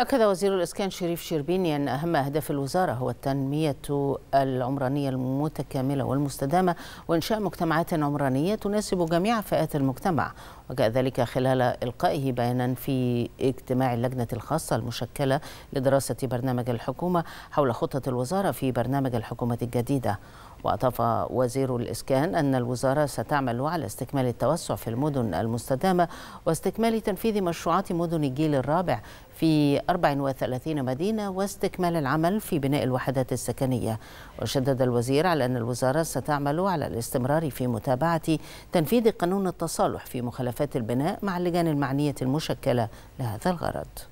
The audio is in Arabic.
أكد وزير الإسكان شريف شربيني أن أهم أهداف الوزارة هو التنمية العمرانية المتكاملة والمستدامة وإنشاء مجتمعات عمرانية تناسب جميع فئات المجتمع وجاء ذلك خلال إلقائه بيانا في اجتماع اللجنة الخاصة المشكلة لدراسة برنامج الحكومة حول خطة الوزارة في برنامج الحكومة الجديدة وأضاف وزير الإسكان أن الوزارة ستعمل على استكمال التوسع في المدن المستدامة واستكمال تنفيذ مشروعات مدن الجيل الرابع في 34 مدينة واستكمال العمل في بناء الوحدات السكنية وشدد الوزير على أن الوزارة ستعمل على الاستمرار في متابعة تنفيذ قانون التصالح في مخالفات البناء مع اللجان المعنية المشكلة لهذا الغرض